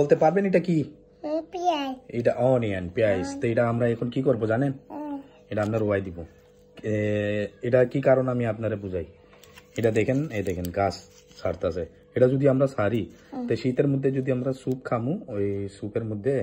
বলতে পারবেন এটা কি এটা অনিয়ন পেঁয়াজ তো এটা আমরা এখন কি করবো জানেন এটা আমরা রোয়াই দিব এটা কি কারণ আমি আপনারে বুঝাই এটা দেখেন এই দেখেন গাছ সারতাছে এটা যদি আমরা সারি তো শীতের মধ্যে যদি আমরা স্যুপ খামু ওই স্যুপের মধ্যে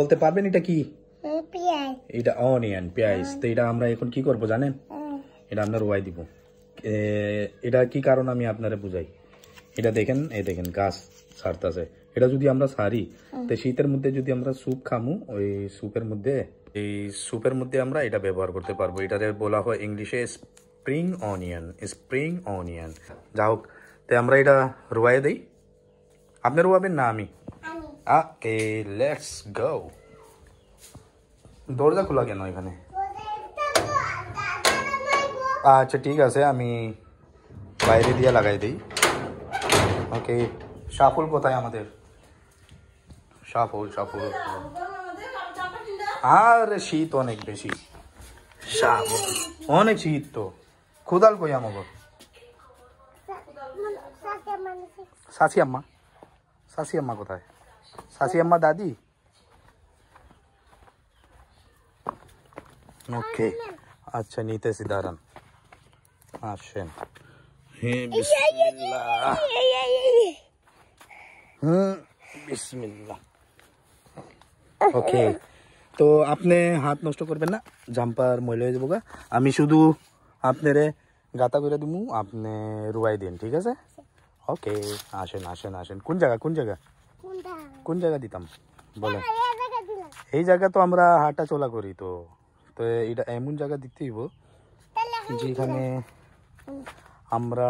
বলতে পারবেন এটা কি এটা অনিয়ন পেঁয়াজ হ্যাঁ। তো এটা আমরা এখন কি করব জানেন এটা আমরা রোয়াই দিব এটা কি কারণ আমি আপনারা বুঝাই এটা দেখেন এই দেখেন গাছ সারতাছে এটা যদি আমরা সারি তো শীতের মধ্যে যদি আমরা স্যুপ খামু ওই স্যুপের মধ্যে এই স্যুপের মধ্যে আমরা এটা ব্যবহার করতে পারবো এটাতে বলা হয় ইংলিশে স্প্রিং অনিয়ন স্প্রিং অনিয়ন যা হোক তো আমরা এটা রোয়াই দিই আপনি রোয়াবেন না আমি ওকে লেটস গো দরজা খোলা কেন এখানে আচ্ছা ঠিক আছে আমি বাইরে দিয়ে লাগাই দিই ওকে সাফল কোথায় আমাদের সাফল সাফল আর শীত অনেক বেশি অনেক শীত তো খুদাল কই আমাকে সাসি আম্মা সাসি আম্মা কোথায় फासिया अम्मा दादी ओके अच्छा नीते सिदारन आशन हे बिस्मिल्ला ओके तो आपने हाथ मश्तो करबेन ना জাম্পার ময়লা হয়ে যাবগা আমি শুধু আপনেরে গাতা কইরা দিমু আপনি রুয়াই দেন ঠিক আছে ওকে আছেন আছেন আছেন কোন জায়গা কোন জায়গা কোন জায়গা দিতাম বলে হ্যাঁ, এই জায়গা তো আমরা হাঁটা চলা করি তো তো এটা এমন জায়গা দিতে হইব যেখানে আমরা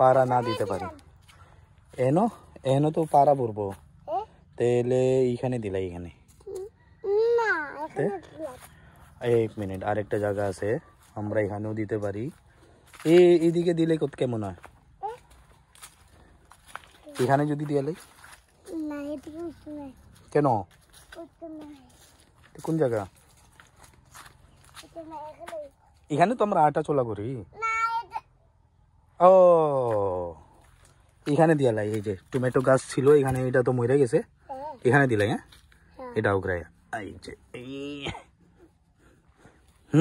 পাড়া না দিতে পারি এন এন তো পাড়া পড়বো তাহলে এইখানে দিলাই এখানে এক মিনিট আরেকটা জায়গা আছে আমরা এখানেও দিতে পারি এ এদিকে দিলে কত কেমন হয় এখানে যদি দিয়ে কেন ঠিক আছে তো কোন জায়গা এখানে তো আমরা আটা চলা করি না ও এখানে দিলাই এই যে টমেটো গাছ ছিল এখানে এটা তো মরে গেছে এখানে দিলাই হ্যাঁ এটা ওগরা আইজ হ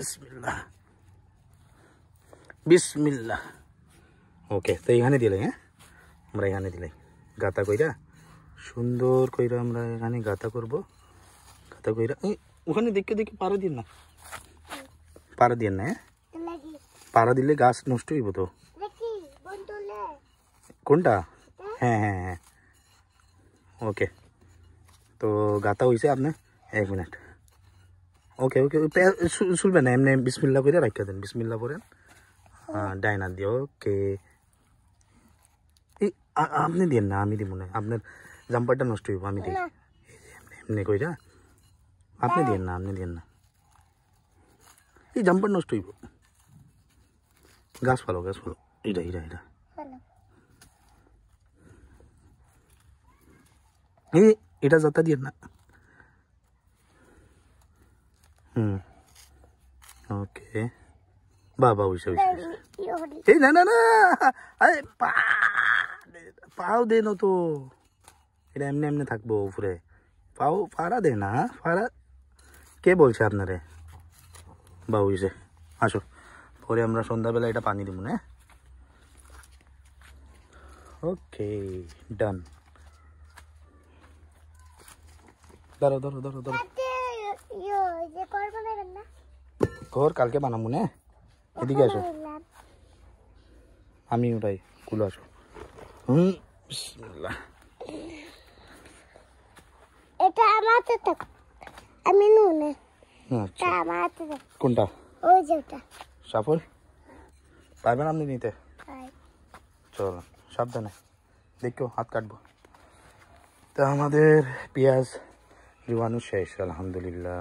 بسم আল্লাহ بسم আল্লাহ ওকে তো এখানে দিলাই হ্যাঁ মরে এখানে দিলাই গাটা কইরা সুন্দর কইরা আমরা এখানে গাঁথা করব গাঁথা কইরা ওখানে দেখে দেখে পাড়া দিন না পাড়া দিন না পাড়া দিলে গাছ নষ্ট হইব তো কোনটা হ্যাঁ হ্যাঁ হ্যাঁ ওকে তো গাঁথা হয়েছে আপনার এক মিনিট ওকে ওকে শুনবেন না এমনি বিসমিল্লা করে রাখা দেন বিসমিল্লা করেন ডাইনার দিয়ে ওকে আপনি দেন না আমি দিব না আপনার জাম্পারটা নষ্ট হইব আমি দেখি এমনি কইরা আপনি দিয়েন না আপনি দিয়েন না এই জাম্পার নষ্ট হইব গাছ ফালো গাছ ফালো এটা এটা এটা এই এটা যাতা দিয়েন না হুম ওকে বাবা ওইসা ওইসা এই না না না আরে পা পাও দে না তো এটা এমনি এমনি থাকবো উপরে পাও ফাড়া দে না ফাড়া কে বলছে আপনারে বাবু যে আসো পরে আমরা সন্ধ্যাবেলা এটা পানি দিব না হ্যাঁ? ওকে ডান ধরো ধরো ধরো ধরো ঘর কালকে বানাবো না হ্যাঁ? এদিকে আসো আমি ওটাই কুলো আসো হুম তো আমি নুনে আচ্ছা। তো কোনটা ওই সাফল পারবেন আপনি নিতে সাবধানে দেখো হাত কাটবো তা আমাদের পেঁয়াজ জীবাণু শেষ আলহামদুলিল্লাহ